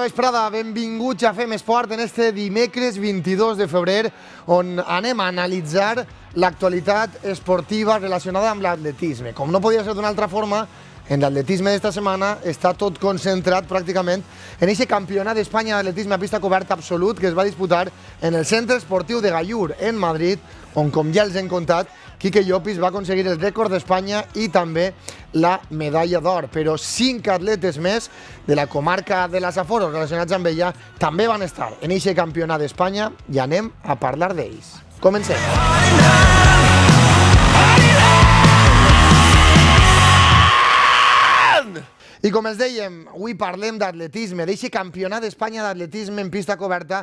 bona vesprada, benvinguts a Fem Esport en este dimecres 22 de febrer on anem a analitzar l'actualitat esportiva relacionada amb l'atletisme. Com no podia ser d'una altra forma, en l'atletisme d'esta setmana està tot concentrat pràcticament en aquest campionat d'Espanya d'atletisme a pista coberta absolut que es va disputar en el centre esportiu de Gallur, en Madrid, on, com ja els hem contat, Quique Llopis va aconseguir el rècord d'Espanya i també la medalla d'or. Però cinc atletes més de la comarca de la Aforos relacionats amb ella també van estar en aquest campionat d'Espanya i anem a parlar d'ells. Comencem. Comencem. I com es dèiem, avui parlem d'atletisme, d'eixe campionat d'Espanya d'atletisme en pista coberta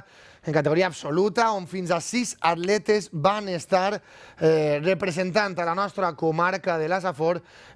en categoria absoluta, on fins a sis atletes van estar eh, representant a la nostra comarca de la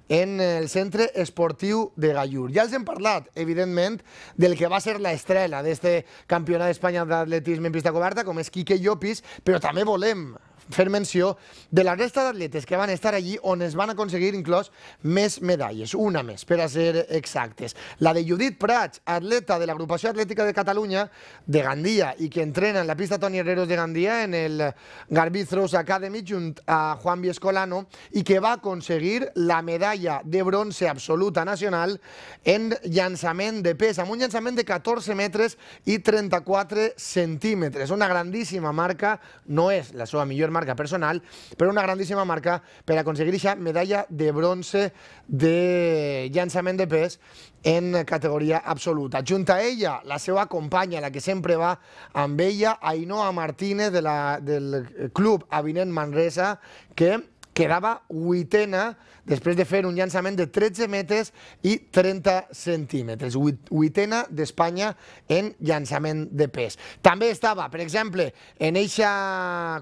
en el centre esportiu de Gallur. Ja els hem parlat, evidentment, del que va ser la estrella d'este campionat d'Espanya d'atletisme en pista coberta, com és Quique Llopis, però també volem fer de la resta d'atletes que van a estar allí o es van a conseguir incluso més medalles, una més, per a ser exactes. La de Judit Prats, atleta de la Agrupación Atlética de Catalunya de Gandía, y que entrena en la pista Toni Herreros de Gandía en el Garbizros Academy junto a Juan Viescolano y que va a conseguir la medalla de bronce absoluta nacional en llançament de pes, un llançament de 14 metros y 34 centímetros, Una grandísima marca, no es la seva millor marca personal, però una grandíssima marca per aconseguir aquesta medalla de bronze de llançament de pes en categoria absoluta. Junta a ella, la seva companya, la que sempre va amb ella, Ainhoa Martínez, de la, del club Avinent Manresa, que quedava vuitena després de fer un llançament de 13 metres i 30 centímetres. Vuitena d'Espanya en llançament de pes. També estava, per exemple, en eixa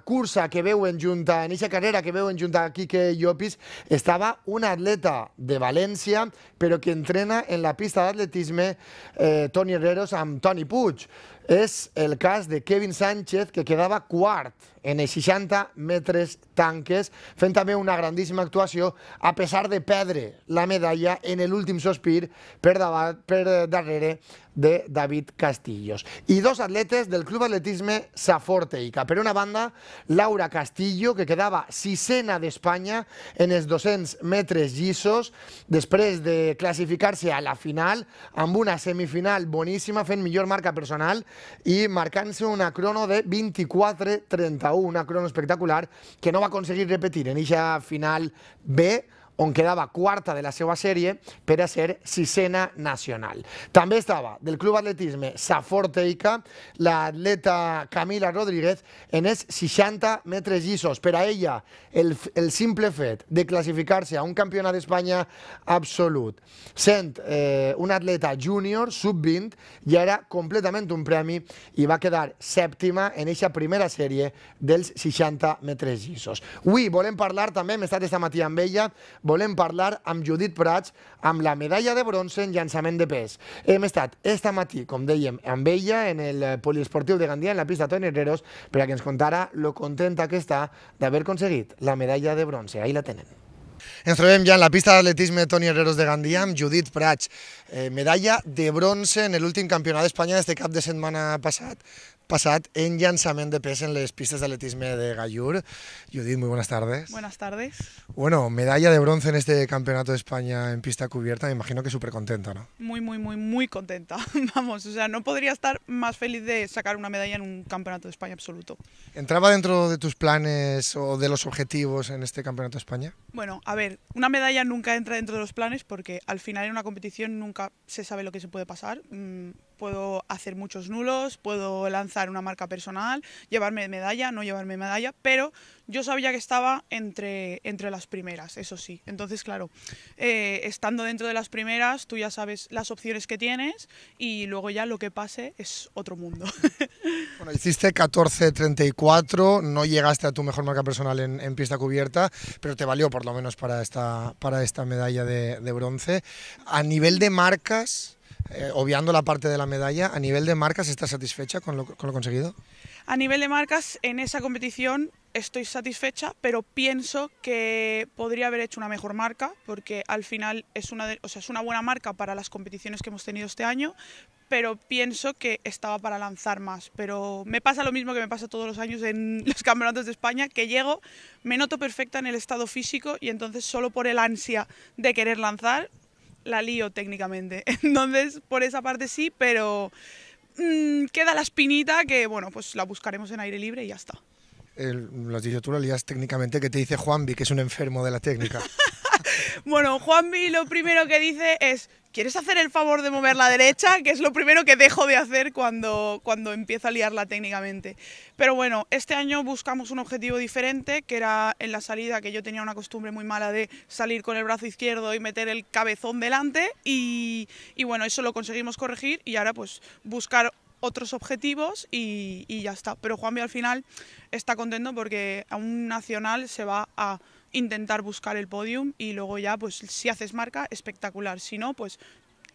cursa que veuen junta, en eixa carrera que veuen junta aquí Quique Llopis, estava un atleta de València, però que entrena en la pista d'atletisme eh, Toni Herreros amb Toni Puig. És el cas de Kevin Sánchez, que quedava quart en els 60 metres tanques, fent també una grandíssima actuació, a pesar de perdre la medalla en l'últim sospir per, davant, per darrere de David Castillos. I dos atletes del Club Atletisme Saforteica. Per una banda, Laura Castillo, que quedava sisena d'Espanya en els 200 metres llisos, després de classificar-se a la final, amb una semifinal boníssima, fent millor marca personal, i marcant-se una crono de 24-31, una crono espectacular que no va aconseguir repetir en eixa final B, on quedava quarta de la seva sèrie per a ser sisena nacional. També estava del Club Atletisme Saforteica l'atleta Camila Rodríguez en els 60 metres llisos. Per a ella, el, el simple fet de classificar-se a un campionat d'Espanya absolut, sent eh, un atleta júnior, sub-20, ja era completament un premi i va quedar sèptima en eixa primera sèrie dels 60 metres llisos. Avui volem parlar també, hem estat esta matí amb ella, volem parlar amb Judit Prats amb la medalla de bronze en llançament de pes. Hem estat esta matí, com dèiem, amb ella en el poliesportiu de Gandia, en la pista Toni Herreros, per a que ens contara lo contenta que està d'haver aconseguit la medalla de bronze. Ahí la tenen. Ens trobem ja en la pista d'atletisme Toni Herreros de Gandia amb Judit Prats, eh, medalla de bronze en l'últim campionat d'Espanya des de cap de setmana passat Pasad en llançament de pes en pistas de atletismo de Gallur. Judith, muy buenas tardes. Buenas tardes. Bueno, medalla de bronce en este Campeonato de España en pista cubierta, me imagino que súper contenta, ¿no? Muy, muy, muy, muy contenta. Vamos, o sea, no podría estar más feliz de sacar una medalla en un Campeonato de España absoluto. ¿Entraba dentro de tus planes o de los objetivos en este Campeonato de España? Bueno, a ver, una medalla nunca entra dentro de los planes porque al final en una competición nunca se sabe lo que se puede pasar. Mm, puedo hacer muchos nulos, puedo lanzar una marca personal, llevarme medalla, no llevarme medalla, pero yo sabía que estaba entre, entre las primeras, eso sí. Entonces, claro, eh, estando dentro de las primeras, tú ya sabes las opciones que tienes y luego ya lo que pase es otro mundo. Bueno, hiciste 14-34, no llegaste a tu mejor marca personal en, pista cubierta, pero te valió por lo menos para esta, para esta medalla de, de bronce. A nivel de marcas, eh, obviando la parte de la medalla, a nivel de marcas, ¿estás satisfecha con lo, conseguido? A nivel de marcas, en esa competición estoy satisfecha, pero pienso que podría haber hecho una mejor marca, porque al final es una, o sea, es una buena marca para las competiciones que hemos tenido este año, pero pienso que estaba para lanzar más. Pero me pasa lo mismo que me pasa todos los años en los campeonatos de España, que llego, me noto perfecta en el estado físico y entonces solo por el ansia de querer lanzar la lío técnicamente. Entonces, por esa parte sí, pero mm, queda la espinita que, bueno, pues la buscaremos en aire libre y ya está. El, lo has dicho tú, la lías técnicamente, que te dice Juanvi, que es un enfermo de la técnica. bueno, Juanvi lo primero que dice es, ¿Quieres hacer el favor de mover la derecha? Que es lo primero que dejo de hacer cuando, cuando empiezo a liarla técnicamente. Pero bueno, este año buscamos un objetivo diferente, que era en la salida, que yo tenía una costumbre muy mala de salir con el brazo izquierdo y meter el cabezón delante. Y, bueno, eso lo conseguimos corregir y ahora pues buscar otros objetivos y, ya está. Pero Juanvi al final está contento porque a un nacional se va a intentar buscar el podium y luego ya, pues si haces marca, espectacular. Si no, pues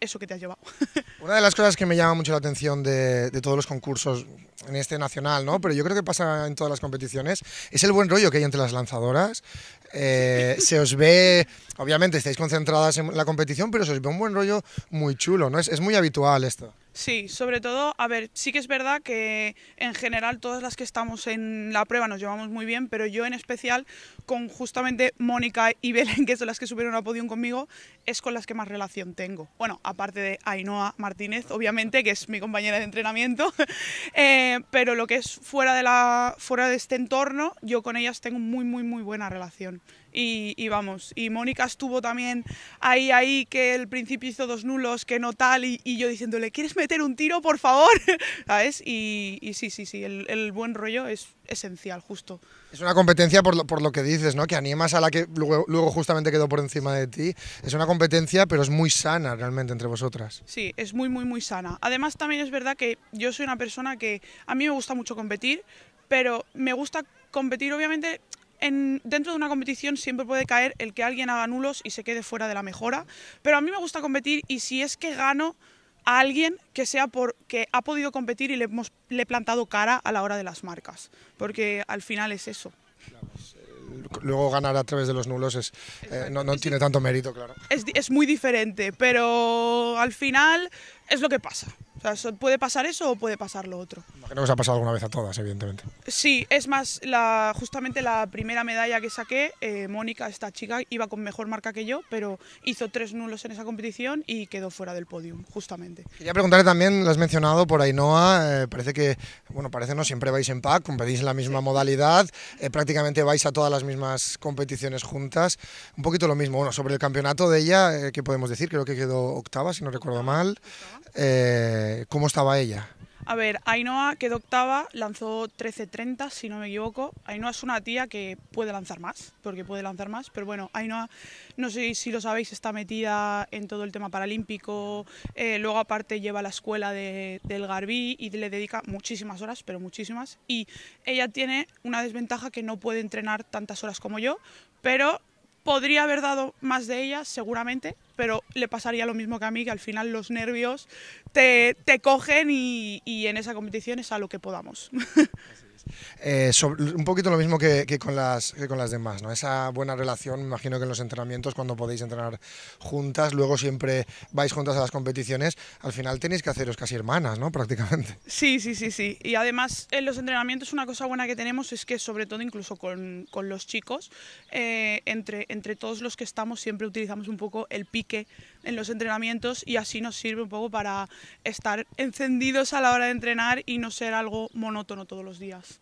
eso que te ha llevado. Una de las cosas que me llama mucho la atención de, todos los concursos, en este nacional, ¿no? Pero yo creo que pasa en todas las competiciones, es el buen rollo que hay entre las lanzadoras. Eh, se os ve, obviamente estáis concentradas en la competición, pero se os ve un buen rollo muy chulo, ¿no? es muy habitual esto. Sí, sobre todo, a ver, sí que es verdad que en general todas las que estamos en la prueba nos llevamos muy bien, pero yo en especial con justamente Mónica y Belén, que son las que subieron a podio conmigo, es con las que más relación tengo. Bueno, aparte de Ainhoa Martínez, obviamente, que es mi compañera de entrenamiento, eh, pero lo que es fuera de, la, fuera de este entorno, yo con ellas tengo muy, muy, muy buena relación y, vamos. Y Mónica estuvo también ahí, ahí, que el principio hizo dos nulos, que no tal, y, yo diciéndole, ¿quieres meter un tiro, por favor? ¿Sabes? Y, sí, sí, sí, el, buen rollo es esencial, justo. Es una competencia por lo, que dices, ¿no? Que animas a la que luego justamente quedó por encima de ti. Es una competencia, pero es muy sana realmente entre vosotras. Sí, es muy, muy, muy sana. Además, también es verdad que yo soy una persona que a mí me gusta mucho competir, pero me gusta competir obviamente dentro de una competición siempre puede caer el que alguien haga nulos y se quede fuera de la mejora, pero a mí me gusta competir y si es que gano a alguien que sea porque ha podido competir y le hemos le he plantado cara a la hora de las marcas, porque al final es eso. Eh, luego ganar a través de los nulos es, eh, no, tiene tanto mérito, claro. es muy diferente, pero al final es lo que pasa puede pasar eso o puede pasar lo otro. Imagino que os ha pasado alguna vez a todas, evidentemente. Sí, es más, la, justamente la primera medalla que saqué, eh, Mónica, esta chica, iba con mejor marca que yo, pero hizo tres nulos en esa competición y quedó fuera del podium, justamente. Quería preguntarle también, lo has mencionado por Ainhoa, eh, parece que, bueno, parece no, siempre vais en pack, competís en la misma modalidad, eh, prácticamente vais a todas las mismas competiciones juntas. Un poquito lo mismo, bueno, sobre el campeonato de ella, ¿qué podemos decir? Creo que quedó octava, si no recuerdo mal. ¿cómo estaba ella? A ver, Ainhoa quedó octava, lanzó 13.30, si no me equivoco. Ainhoa es una tía que puede lanzar más, porque puede lanzar más, pero bueno, Ainoa, no sé si lo sabéis, está metida en todo el tema paralímpico, eh, luego aparte lleva la escuela del Garbí y le dedica muchísimas horas, pero muchísimas, y ella tiene una desventaja que no puede entrenar tantas horas como yo, pero podría haber dado más de ellas, seguramente, pero le pasaría lo mismo que a mí, que al final los nervios te, cogen y, y, en esa competición es a lo que podamos. Eh, un poquito lo mismo que, con las, con las demás, ¿no? Esa buena relación, imagino que en los entrenamientos, cuando podéis entrenar juntas, luego siempre vais juntas a las competiciones, al final tenéis que haceros casi hermanas, ¿no? Prácticamente. Sí, sí, sí, sí. Y además en los entrenamientos una cosa buena que tenemos es que sobre todo incluso con, los chicos, eh, entre, entre todos los que estamos siempre utilizamos un poco el pique en los entrenamientos y así nos sirve un poco para estar encendidos a la hora de entrenar y no ser algo monótono todos los días.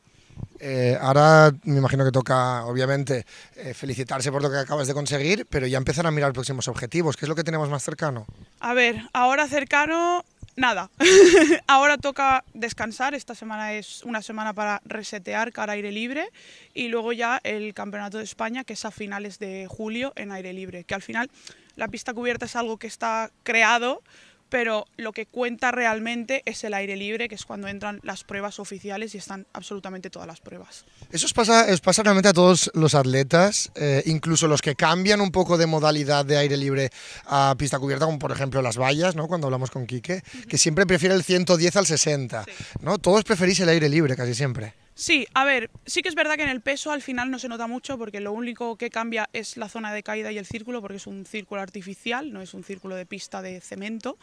Eh, ahora me imagino que toca, obviamente, eh, felicitarse por lo que acabas de conseguir, pero ya empezar a mirar próximos objetivos. ¿Qué es lo que tenemos más cercano? A ver, ahora cercano, nada. ahora toca descansar. Esta semana es una semana para resetear cara aire libre. Y luego ya el Campeonato de España, que es a finales de julio en aire libre. Que al final la pista cubierta es algo que está creado, pero lo que cuenta realmente es el aire libre, que es cuando entran las pruebas oficiales y están absolutamente todas las pruebas. Eso os pasa, os pasa realmente a todos los atletas, eh, incluso los que cambian un poco de modalidad de aire libre a pista cubierta, como por ejemplo las vallas, ¿no? cuando hablamos con Quique, que siempre prefiere el 110 al 60. ¿no? Todos preferís el aire libre casi siempre. Sí, a ver, sí que es verdad que en el peso al final no se nota mucho porque lo único que cambia es la zona de caída y el círculo porque es un círculo artificial, no es un círculo de pista de cemento,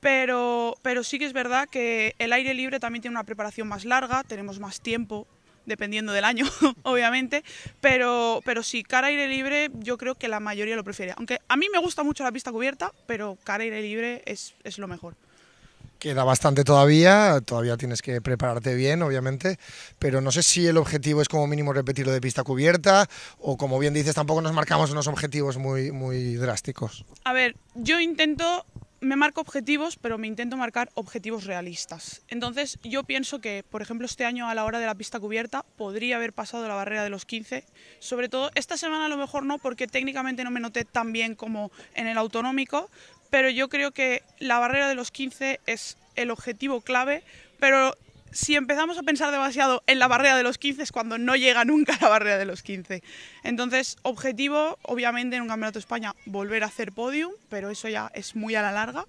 pero, sí que es verdad que el aire libre también tiene una preparación más larga, tenemos más tiempo dependiendo del año, obviamente, pero, pero sí, cara aire libre yo creo que la mayoría lo prefiere, aunque a mí me gusta mucho la pista cubierta, pero cara aire libre es lo mejor queda bastante todavía, todavía tienes que prepararte bien, obviamente, pero no sé si el objetivo es como mínimo repetirlo de pista cubierta o como bien dices, tampoco nos marcamos unos objetivos muy, muy drásticos. A ver, yo intento, me marco objetivos, pero me intento marcar objetivos realistas. Entonces yo pienso que, por ejemplo, este año a la hora de la pista cubierta podría haber pasado la barrera de los 15, sobre todo esta semana a lo mejor no, porque técnicamente no me noté tan bien como en el autonómico, pero yo creo que la barrera de los 15 es el objetivo clave, pero si empezamos a pensar demasiado en la barrera de los 15 es cuando no llega nunca la barrera de los 15. Entonces, objetivo, obviamente, en un Campeonato de España volver a hacer podium, pero eso ya es muy a la larga.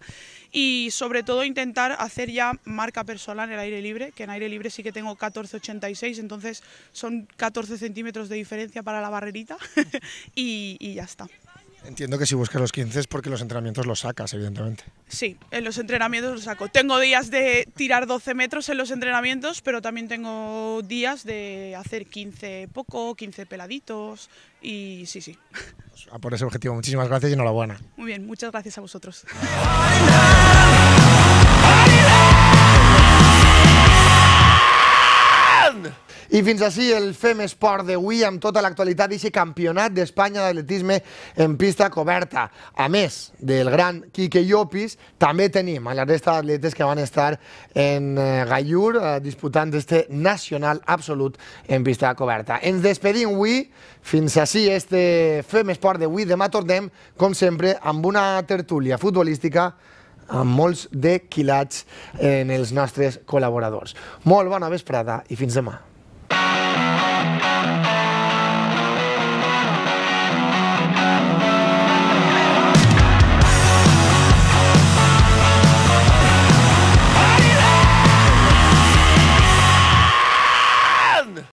Y sobre todo intentar hacer ya marca personal en el aire libre, que en aire libre sí que tengo 14,86, entonces son 14 centímetros de diferencia para la barrerita y ya está. Entiendo que si buscas los 15 es porque los entrenamientos los sacas, evidentemente. Sí, en los entrenamientos los saco. Tengo días de tirar 12 metros en los entrenamientos, pero también tengo días de hacer 15 poco, 15 peladitos y sí, sí. Pues a por ese objetivo, muchísimas gracias y enhorabuena. Muy bien, muchas gracias a vosotros. I fins així el Fem Esport d'avui amb tota l'actualitat d'aquest campionat d'Espanya d'atletisme en pista coberta. A més del gran Quique Llopis, també tenim a la resta d'atletes que van estar en eh, Gallur eh, disputant este nacional absolut en pista coberta. Ens despedim avui, fins així este Fem Esport d'avui. Demà tornem, com sempre, amb una tertúlia futbolística amb molts de quilats en els nostres col·laboradors. Molt bona vesprada i fins demà.